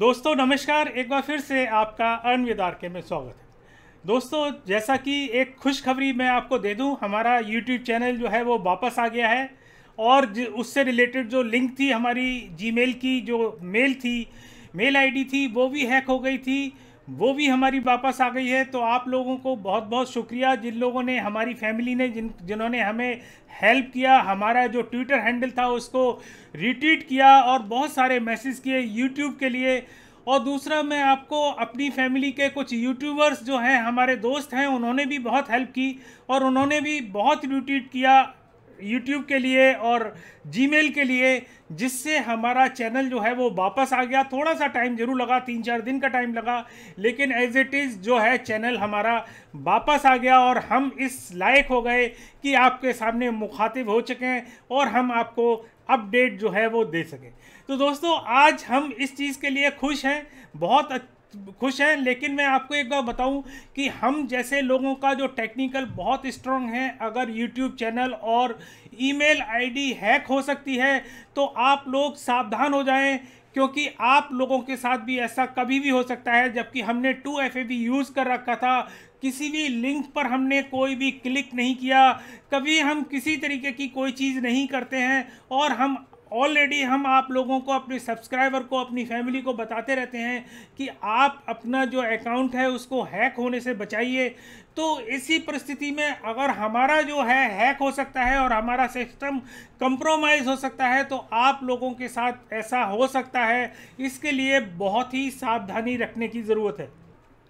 दोस्तों नमस्कार एक बार फिर से आपका अर्न के में स्वागत है दोस्तों जैसा कि एक खुशखबरी मैं आपको दे दूं हमारा यूट्यूब चैनल जो है वो वापस आ गया है और उससे रिलेटेड जो लिंक थी हमारी जीमेल की जो मेल थी मेल आईडी थी वो भी हैक हो गई थी वो भी हमारी वापस आ गई है तो आप लोगों को बहुत बहुत शुक्रिया जिन लोगों ने हमारी फैमिली ने जिन जिन्होंने हमें हेल्प किया हमारा जो ट्विटर हैंडल था उसको रिट्वीट किया और बहुत सारे मैसेज किए यूट्यूब के लिए और दूसरा मैं आपको अपनी फैमिली के कुछ यूट्यूबर्स जो हैं हमारे दोस्त हैं उन्होंने भी बहुत हेल्प की और उन्होंने भी बहुत रिट्वीट किया यूट्यूब के लिए और जी के लिए जिससे हमारा चैनल जो है वो वापस आ गया थोड़ा सा टाइम जरूर लगा तीन चार दिन का टाइम लगा लेकिन एज इट इज़ जो है चैनल हमारा वापस आ गया और हम इस लायक हो गए कि आपके सामने मुखातिब हो चुके और हम आपको अपडेट जो है वो दे सकें तो दोस्तों आज हम इस चीज़ के लिए खुश हैं बहुत अच्छा खुश हैं लेकिन मैं आपको एक बार बताऊं कि हम जैसे लोगों का जो टेक्निकल बहुत स्ट्रॉन्ग है अगर यूट्यूब चैनल और ईमेल आईडी हैक हो सकती है तो आप लोग सावधान हो जाएं क्योंकि आप लोगों के साथ भी ऐसा कभी भी हो सकता है जबकि हमने टू एफ यूज़ कर रखा था किसी भी लिंक पर हमने कोई भी क्लिक नहीं किया कभी हम किसी तरीके की कोई चीज़ नहीं करते हैं और हम ऑलरेडी हम आप लोगों को अपने सब्सक्राइबर को अपनी फैमिली को बताते रहते हैं कि आप अपना जो अकाउंट है उसको हैक होने से बचाइए तो इसी परिस्थिति में अगर हमारा जो है हैक हो सकता है और हमारा सिस्टम कंप्रोमाइज़ हो सकता है तो आप लोगों के साथ ऐसा हो सकता है इसके लिए बहुत ही सावधानी रखने की ज़रूरत है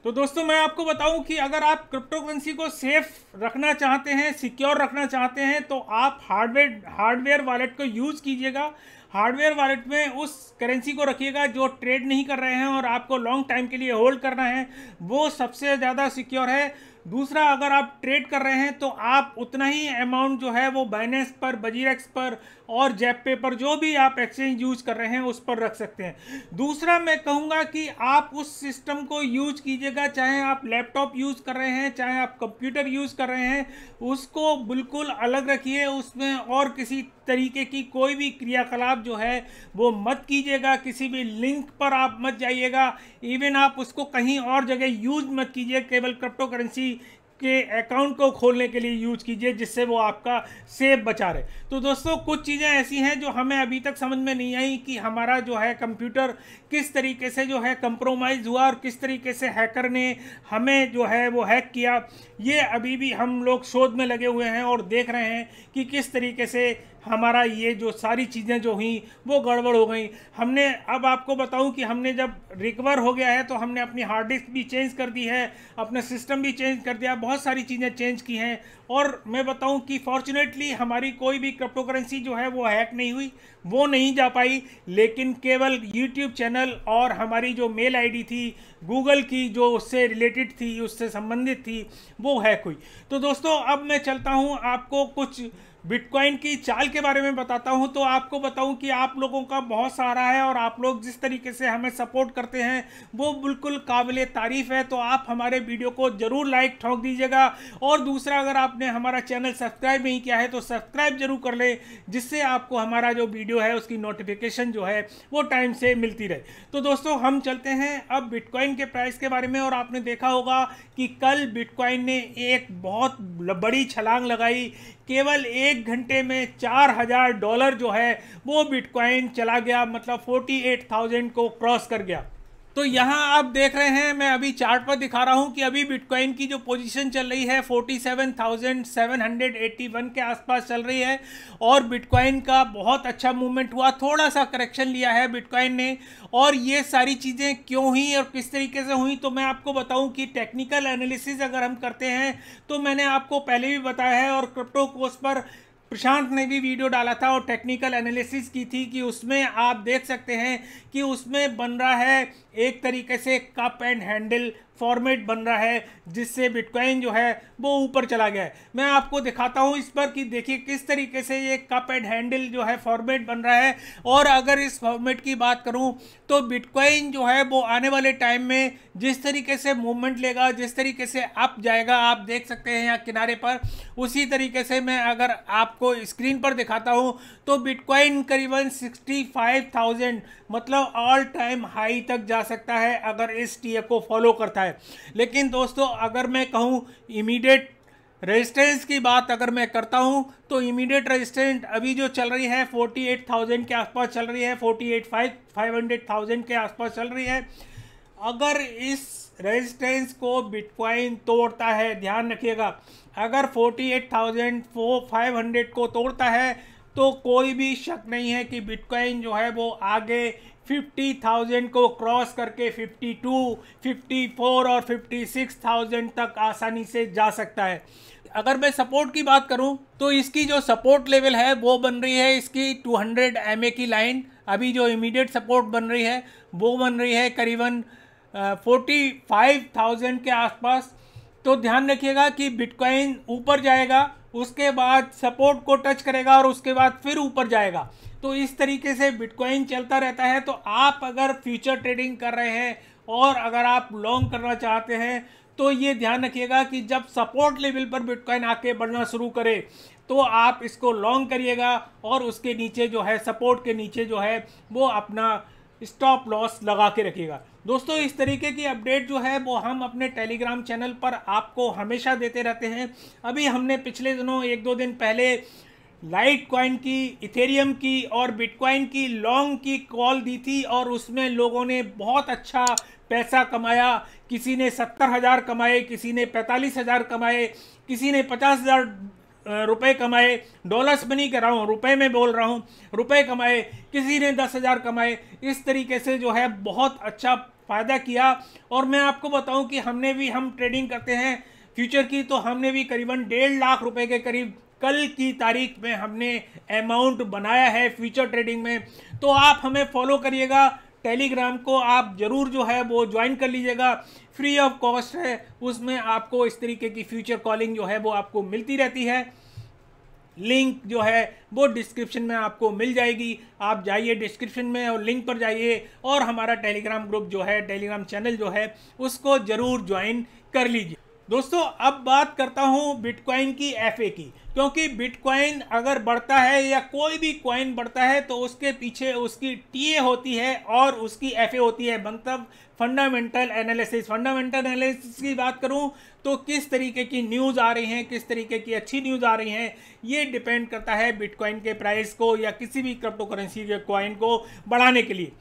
तो दोस्तों मैं आपको बताऊं कि अगर आप क्रिप्टो करेंसी को सेफ रखना चाहते हैं सिक्योर रखना चाहते हैं तो आप हार्डवेयर हार्डवेयर वॉलेट को यूज़ कीजिएगा हार्डवेयर वॉलेट में उस करेंसी को रखिएगा जो ट्रेड नहीं कर रहे हैं और आपको लॉन्ग टाइम के लिए होल्ड करना है वो सबसे ज़्यादा सिक्योर है दूसरा अगर आप ट्रेड कर रहे हैं तो आप उतना ही अमाउंट जो है वो बाइनेंस पर बजीरेक्स पर और जेप पेपर जो भी आप एक्सचेंज यूज कर रहे हैं उस पर रख सकते हैं दूसरा मैं कहूँगा कि आप उस सिस्टम को यूज कीजिएगा चाहे आप लैपटॉप यूज कर रहे हैं चाहे आप कंप्यूटर यूज कर रहे हैं उसको बिल्कुल अलग रखिए उसमें और किसी तरीके की कोई भी क्रियाकलाप जो है वो मत कीजिएगा किसी भी लिंक पर आप मत जाइएगा इवन आप उसको कहीं और जगह यूज मत कीजिए केवल क्रिप्टो करेंसी के अकाउंट को खोलने के लिए यूज कीजिए जिससे वो आपका सेफ बचा रहे तो दोस्तों कुछ चीज़ें ऐसी हैं जो हमें अभी तक समझ में नहीं आई कि हमारा जो है कंप्यूटर किस तरीके से जो है कंप्रोमाइज़ हुआ और किस तरीके से हैकर ने हमें जो है वो हैक किया ये अभी भी हम लोग शोध में लगे हुए हैं और देख रहे हैं कि किस तरीके से हमारा ये जो सारी चीज़ें जो हुई वो गड़बड़ हो गई हमने अब आपको बताऊं कि हमने जब रिकवर हो गया है तो हमने अपनी हार्ड डिस्क भी चेंज कर दी है अपना सिस्टम भी चेंज कर दिया बहुत सारी चीज़ें चेंज की हैं और मैं बताऊं कि फॉर्चुनेटली हमारी कोई भी क्रिप्टो करेंसी जो है वो हैक नहीं हुई वो नहीं जा पाई लेकिन केवल यूट्यूब चैनल और हमारी जो मेल आई थी गूगल की जो उससे रिलेटेड थी उससे संबंधित थी वो हैक हुई तो दोस्तों अब मैं चलता हूँ आपको कुछ बिटकॉइन की चाल के बारे में बताता हूं तो आपको बताऊं कि आप लोगों का बहुत सारा है और आप लोग जिस तरीके से हमें सपोर्ट करते हैं वो बिल्कुल काबिल तारीफ़ है तो आप हमारे वीडियो को ज़रूर लाइक ठोक दीजिएगा और दूसरा अगर आपने हमारा चैनल सब्सक्राइब नहीं किया है तो सब्सक्राइब जरूर कर लें जिससे आपको हमारा जो वीडियो है उसकी नोटिफिकेशन जो है वो टाइम से मिलती रहे तो दोस्तों हम चलते हैं अब बिटकॉइन के प्राइस के बारे में और आपने देखा होगा कि कल बिटकॉइन ने एक बहुत बड़ी छलांग लगाई केवल एक घंटे में चार हज़ार डॉलर जो है वो बिटकॉइन चला गया मतलब फोर्टी एट थाउजेंड को क्रॉस कर गया तो यहाँ आप देख रहे हैं मैं अभी चार्ट पर दिखा रहा हूँ कि अभी बिटकॉइन की जो पोजीशन चल रही है 47,781 के आसपास चल रही है और बिटकॉइन का बहुत अच्छा मूवमेंट हुआ थोड़ा सा करेक्शन लिया है बिटकॉइन ने और ये सारी चीज़ें क्यों हुई और किस तरीके से हुई तो मैं आपको बताऊँ कि टेक्निकल एनालिसिस अगर हम करते हैं तो मैंने आपको पहले भी बताया है और क्रिप्टो कोर्स पर प्रशांत ने भी वीडियो डाला था और टेक्निकल एनालिसिस की थी कि उसमें आप देख सकते हैं कि उसमें बन रहा है एक तरीके से कप एंड हैंडल फॉर्मेट बन रहा है जिससे बिटकॉइन जो है वो ऊपर चला गया है मैं आपको दिखाता हूँ इस पर कि देखिए किस तरीके से ये कप एंड हैंडल जो है फॉर्मेट बन रहा है और अगर इस फॉर्मेट की बात करूँ तो बिटकॉइन जो है वो आने वाले टाइम में जिस तरीके से मूवमेंट लेगा जिस तरीके से अप जाएगा आप देख सकते हैं यहाँ किनारे पर उसी तरीके से मैं अगर आपको स्क्रीन पर दिखाता हूँ तो बिटकॉइन करीबन सिक्सटी मतलब ऑल टाइम हाई तक जा सकता है अगर इस टी को फॉलो करता है है लेकिन दोस्तों अगर मैं कहूँ इमीडिएट रेजिस्टेंस की बात अगर मैं करता हूं तो इमीडिएट रेजिस्टेंस अभी जो चल रही है 48,000 के आसपास चल रही है 48,500 500,000 के आसपास चल रही है अगर इस रेजिस्टेंस को बिटकॉइन तोड़ता है ध्यान रखिएगा अगर 48,500 को तोड़ता है तो कोई भी शक नहीं है कि बिटकॉइन जो है वो आगे 50,000 को क्रॉस करके 52, 54 और 56,000 तक आसानी से जा सकता है अगर मैं सपोर्ट की बात करूं तो इसकी जो सपोर्ट लेवल है वो बन रही है इसकी 200 हंड्रेड की लाइन अभी जो इमीडिएट सपोर्ट बन रही है वो बन रही है करीबन फोर्टी फाइव थाउजेंड के आसपास तो ध्यान रखिएगा कि बिटकॉइन ऊपर जाएगा उसके बाद सपोर्ट को टच करेगा और उसके बाद फिर ऊपर जाएगा तो इस तरीके से बिटकॉइन चलता रहता है तो आप अगर फ्यूचर ट्रेडिंग कर रहे हैं और अगर आप लॉन्ग करना चाहते हैं तो ये ध्यान रखिएगा कि जब सपोर्ट लेवल पर बिटकॉइन आके बढ़ना शुरू करे तो आप इसको लॉन्ग करिएगा और उसके नीचे जो है सपोर्ट के नीचे जो है वो अपना स्टॉप लॉस लगा के रखिएगा दोस्तों इस तरीके की अपडेट जो है वो हम अपने टेलीग्राम चैनल पर आपको हमेशा देते रहते हैं अभी हमने पिछले दिनों एक दो दिन पहले लाइट कॉइन की इथेरियम की और बिटकॉइन की लॉन्ग की कॉल दी थी और उसमें लोगों ने बहुत अच्छा पैसा कमाया किसी ने सत्तर हज़ार कमाए किसी ने पैंतालीस हज़ार कमाए किसी ने पचास हज़ार रुपये कमाए डॉलर्स में नहीं कर रहा हूँ रुपये में बोल रहा हूँ रुपये कमाए किसी ने दस हज़ार कमाए इस तरीके से जो है बहुत अच्छा फ़ायदा किया और मैं आपको बताऊं कि हमने भी हम ट्रेडिंग करते हैं फ्यूचर की तो हमने भी करीबन डेढ़ लाख रुपए के करीब कल की तारीख में हमने अमाउंट बनाया है फ्यूचर ट्रेडिंग में तो आप हमें फॉलो करिएगा टेलीग्राम को आप ज़रूर जो है वो ज्वाइन कर लीजिएगा फ्री ऑफ कॉस्ट है उसमें आपको इस तरीके की फ्यूचर कॉलिंग जो है वो आपको मिलती रहती है लिंक जो है वो डिस्क्रिप्शन में आपको मिल जाएगी आप जाइए डिस्क्रिप्शन में और लिंक पर जाइए और हमारा टेलीग्राम ग्रुप जो है टेलीग्राम चैनल जो है उसको ज़रूर ज्वाइन कर लीजिए दोस्तों अब बात करता हूँ बिटकॉइन की एफ की क्योंकि बिटकॉइन अगर बढ़ता है या कोई भी कॉइन बढ़ता है तो उसके पीछे उसकी टीए होती है और उसकी एफए होती है मतलब फंडामेंटल एनालिसिस फंडामेंटल एनालिसिस की बात करूं तो किस तरीके की न्यूज़ आ रही हैं किस तरीके की अच्छी न्यूज़ आ रही हैं ये डिपेंड करता है बिटकॉइन के प्राइस को या किसी भी क्रिप्टो करेंसी के कॉइन को बढ़ाने के लिए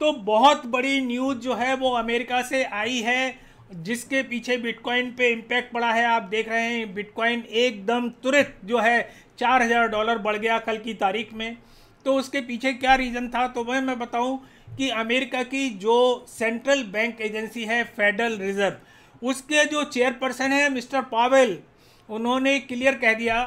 तो बहुत बड़ी न्यूज़ जो है वो अमेरिका से आई है जिसके पीछे बिटकॉइन पे इम्पैक्ट पड़ा है आप देख रहे हैं बिटकॉइन एकदम तुरंत जो है चार हज़ार डॉलर बढ़ गया कल की तारीख में तो उसके पीछे क्या रीज़न था तो वह मैं बताऊं कि अमेरिका की जो सेंट्रल बैंक एजेंसी है फेडरल रिज़र्व उसके जो चेयरपर्सन है मिस्टर पावेल उन्होंने क्लियर कह दिया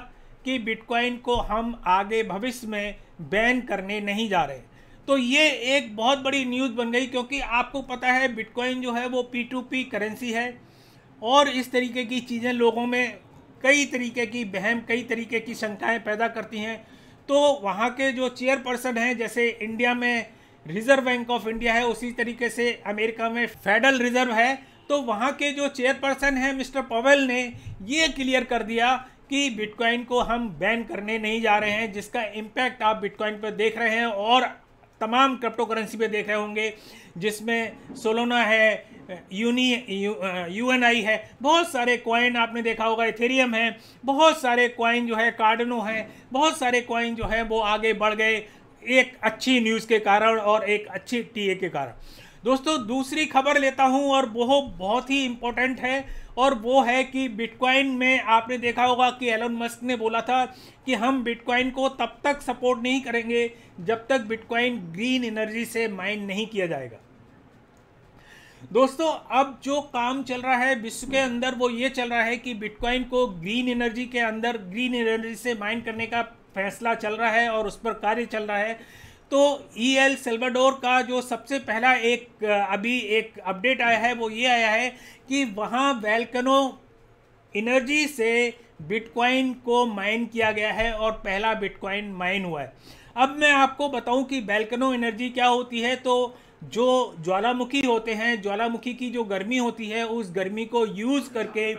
कि बिटकॉइन को हम आगे भविष्य में बैन करने नहीं जा रहे तो ये एक बहुत बड़ी न्यूज़ बन गई क्योंकि आपको पता है बिटकॉइन जो है वो पी टू पी करेंसी है और इस तरीके की चीज़ें लोगों में कई तरीके की बहम कई तरीके की शंकाएं पैदा करती हैं तो वहाँ के जो चेयरपर्सन हैं जैसे इंडिया में रिज़र्व बैंक ऑफ इंडिया है उसी तरीके से अमेरिका में फेडरल रिज़र्व है तो वहाँ के जो चेयरपर्सन हैं मिस्टर पवेल ने ये क्लियर कर दिया कि बिटकॉइन को हम बैन करने नहीं जा रहे हैं जिसका इम्पैक्ट आप बिटकॉइन पर देख रहे हैं और तमाम क्रिप्टो करेंसी पे देख रहे होंगे जिसमें सोलोना है यूनी यू एन आई है बहुत सारे कॉइन आपने देखा होगा इथेरियम है बहुत सारे कॉइन जो है कार्डनो है बहुत सारे कॉइन जो है वो आगे बढ़ गए एक अच्छी न्यूज़ के कारण और एक अच्छी टीए के कारण दोस्तों दूसरी खबर लेता हूं और वो बहुत ही इम्पोर्टेंट है और वो है कि बिटकॉइन में आपने देखा होगा कि एलोन मस्क ने बोला था कि हम बिटकॉइन को तब तक सपोर्ट नहीं करेंगे जब तक बिटकॉइन ग्रीन एनर्जी से माइन नहीं किया जाएगा दोस्तों अब जो काम चल रहा है विश्व के अंदर वो ये चल रहा है कि बिटकॉइन को ग्रीन एनर्जी के अंदर ग्रीन एनर्जी से माइन करने का फैसला चल रहा है और उस पर कार्य चल रहा है तो ई एल सेल्वाडोर का जो सबसे पहला एक अभी एक अपडेट आया है वो ये आया है कि वहाँ वेलकनो इनर्जी से बिटकॉइन को माइन किया गया है और पहला बिटकॉइन माइन हुआ है अब मैं आपको बताऊं कि वेलकनो एनर्जी क्या होती है तो जो ज्वालामुखी होते हैं ज्वालामुखी की जो गर्मी होती है उस गर्मी को यूज़ करके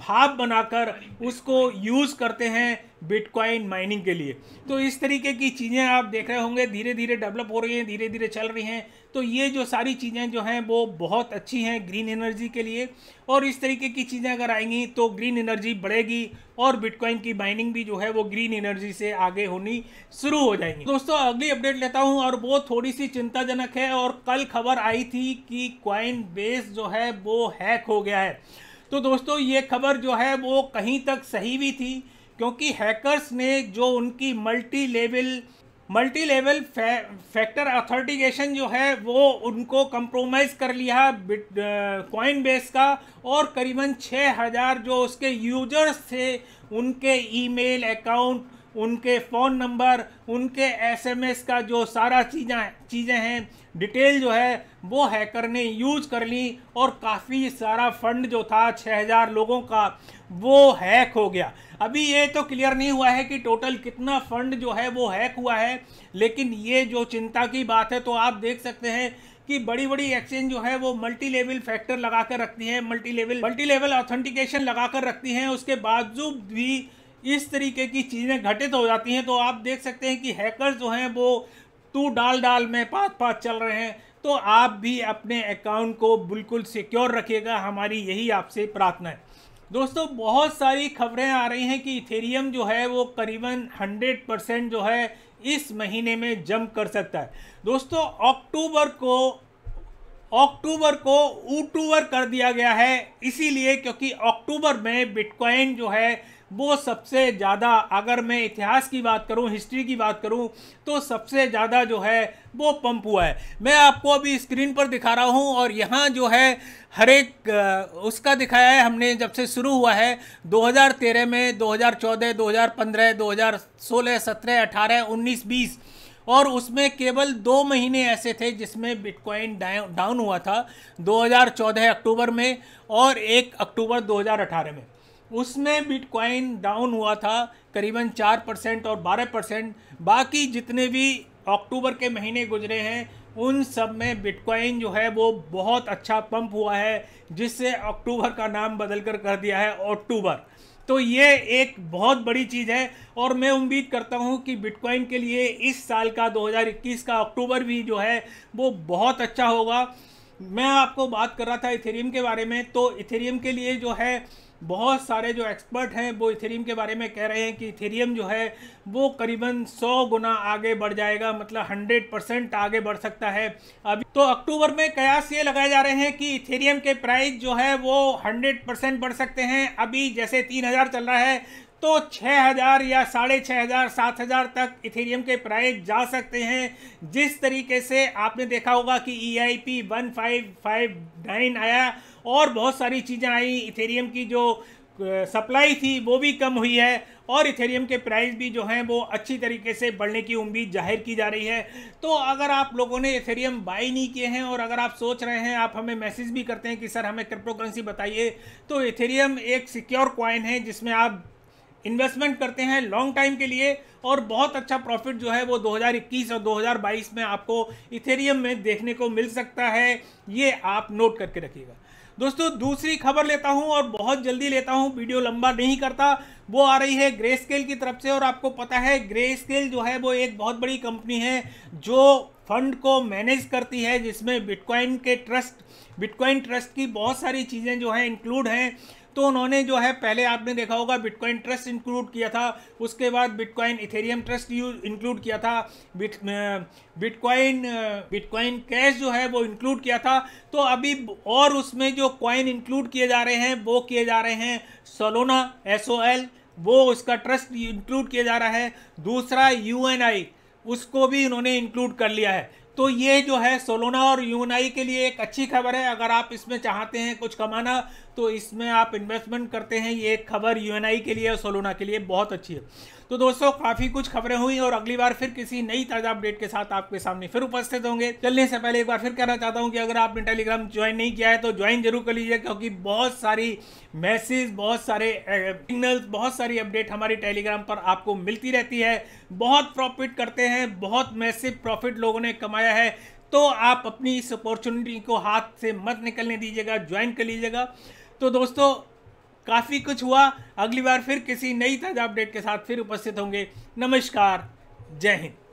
भाप बनाकर उसको यूज़ करते हैं बिटकॉइन माइनिंग के लिए तो इस तरीके की चीज़ें आप देख रहे होंगे धीरे धीरे डेवलप हो रही हैं धीरे धीरे चल रही हैं तो ये जो सारी चीज़ें जो हैं वो बहुत अच्छी हैं ग्रीन एनर्जी के लिए और इस तरीके की चीज़ें अगर आएंगी तो ग्रीन एनर्जी बढ़ेगी और बिटकॉइन की माइनिंग भी जो है वो ग्रीन एनर्जी से आगे होनी शुरू हो जाएंगी दोस्तों अगली अपडेट लेता हूँ और वो थोड़ी सी चिंताजनक है और कल खबर आई थी कि क्वाइन बेस जो है वो हैक हो गया है तो दोस्तों ये खबर जो है वो कहीं तक सही भी थी क्योंकि हैकर्स ने जो उनकी multi level multi level factor authentication जो है वो उनको कंप्रोमाइज़ कर लिया कॉइन बेस uh, का और करीबन छः हज़ार जो उसके यूजर्स थे उनके ईमेल अकाउंट उनके फ़ोन नंबर उनके एसएमएस का जो सारा चीज़ें चीज़ें हैं डिटेल जो है वो हैकर ने यूज कर ली और काफ़ी सारा फंड जो था 6000 लोगों का वो हैक हो गया अभी ये तो क्लियर नहीं हुआ है कि टोटल कितना फंड जो है वो हैक हुआ है लेकिन ये जो चिंता की बात है तो आप देख सकते हैं कि बड़ी बड़ी एक्सचेंज जो है वो मल्टी लेवल फैक्टर लगा कर रखती है multi level multi level authentication लगा कर रखती हैं उसके बावजूद भी इस तरीके की चीज़ें घटित हो जाती हैं तो आप देख सकते हैं कि हैकर जो हैं वो तू डाल डाल में पाँच पाँच चल रहे हैं तो आप भी अपने अकाउंट को बिल्कुल सिक्योर रखिएगा हमारी यही आपसे प्रार्थना है दोस्तों बहुत सारी खबरें आ रही हैं कि इथेरियम जो है वो करीबन 100 परसेंट जो है इस महीने में जम कर सकता है दोस्तों अक्टूबर को अक्टूबर को ऊटूवर कर दिया गया है इसीलिए क्योंकि अक्टूबर में बिटकॉइन जो है वो सबसे ज़्यादा अगर मैं इतिहास की बात करूँ हिस्ट्री की बात करूँ तो सबसे ज़्यादा जो है वो पंप हुआ है मैं आपको अभी स्क्रीन पर दिखा रहा हूँ और यहाँ जो है हर एक उसका दिखाया है हमने जब से शुरू हुआ है 2013 में 2014 2015 2016 17 18 19 20 और उसमें केवल दो महीने ऐसे थे जिसमें बिटकॉइन डाउन हुआ था 2014 अक्टूबर में और एक अक्टूबर 2018 में उसमें बिटकॉइन डाउन हुआ था करीबन चार परसेंट और बारह परसेंट बाकी जितने भी अक्टूबर के महीने गुजरे हैं उन सब में बिटकॉइन जो है वो बहुत अच्छा पंप हुआ है जिससे अक्टूबर का नाम बदल कर कर दिया है अक्टूबर तो ये एक बहुत बड़ी चीज़ है और मैं उम्मीद करता हूँ कि बिटकॉइन के लिए इस साल का 2021 का अक्टूबर भी जो है वो बहुत अच्छा होगा मैं आपको बात कर रहा था इथेरियम के बारे में तो इथेरियम के लिए जो है बहुत सारे जो एक्सपर्ट हैं वो इथेरियम के बारे में कह रहे हैं कि इथेरियम जो है वो करीबन 100 गुना आगे बढ़ जाएगा मतलब 100 परसेंट आगे बढ़ सकता है अभी तो अक्टूबर में कयास ये लगाए जा रहे हैं कि इथेरियम के प्राइस जो है वो 100 परसेंट बढ़ सकते हैं अभी जैसे 3000 चल रहा है तो 6000 या साढ़े छः हज़ार सात हज़ार तक इथेरियम के प्राइस जा सकते हैं जिस तरीके से आपने देखा होगा कि E I P one five five nine आया और बहुत सारी चीज़ें आई इथेरियम की जो सप्लाई थी वो भी कम हुई है और इथेरियम के प्राइस भी जो हैं वो अच्छी तरीके से बढ़ने की उम्मीद जाहिर की जा रही है तो अगर आप लोगों ने इथेरियम बाई नहीं किए हैं और अगर आप सोच रहे हैं आप हमें मैसेज भी करते हैं कि सर हमें क्रिप्टो करेंसी बताइए तो इथेरियम एक सिक्योर कॉइन है जिसमें आप इन्वेस्टमेंट करते हैं लॉन्ग टाइम के लिए और बहुत अच्छा प्रॉफिट जो है वो 2021 और 2022 में आपको इथेरियम में देखने को मिल सकता है ये आप नोट करके रखिएगा दोस्तों दूसरी खबर लेता हूं और बहुत जल्दी लेता हूं वीडियो लंबा नहीं करता वो आ रही है ग्रे स्केल की तरफ से और आपको पता है ग्रे स्केल जो है वो एक बहुत बड़ी कंपनी है जो फंड को मैनेज करती है जिसमें बिटकॉइन के ट्रस्ट बिटकॉइन ट्रस्ट की बहुत सारी चीज़ें जो हैं इंक्लूड हैं तो उन्होंने जो है पहले आपने देखा होगा बिटकॉइन ट्रस्ट इंक्लूड किया था उसके बाद बिटकॉइन इथेरियम ट्रस्ट इंक्लूड किया था बिटकॉइन बिटकॉइन कैश जो है वो इंक्लूड किया था तो अभी और उसमें जो कॉइन इंक्लूड किए जा रहे हैं वो किए जा रहे हैं सोलोना एस वो उसका ट्रस्ट इंक्लूड किया जा रहा है दूसरा यू उसको भी उन्होंने इंक्लूड कर लिया है तो ये जो है सोलोना और यूनाई के लिए एक अच्छी खबर है अगर आप इसमें चाहते हैं कुछ कमाना तो इसमें आप इन्वेस्टमेंट करते हैं ये एक खबर यूएनआई के लिए और सोलोना के लिए बहुत अच्छी है तो दोस्तों काफी कुछ खबरें हुई और अगली बार फिर किसी नई ताजा अपडेट के साथ आपके सामने फिर उपस्थित होंगे चलने से पहले एक बार फिर कहना चाहता हूँ कि अगर आपने टेलीग्राम ज्वाइन नहीं किया है तो ज्वाइन जरूर कर लीजिए क्योंकि बहुत सारी मैसेज बहुत सारे सिग्नल्स बहुत सारी अपडेट हमारे टेलीग्राम पर आपको मिलती रहती है बहुत प्रॉफिट करते हैं बहुत मैसिव प्रॉफिट लोगों ने कमाया है तो आप अपनी इस अपॉर्चुनिटी को हाथ से मत निकलने दीजिएगा ज्वाइन कर लीजिएगा तो दोस्तों काफ़ी कुछ हुआ अगली बार फिर किसी नई ताज़ा अपडेट के साथ फिर उपस्थित होंगे नमस्कार जय हिंद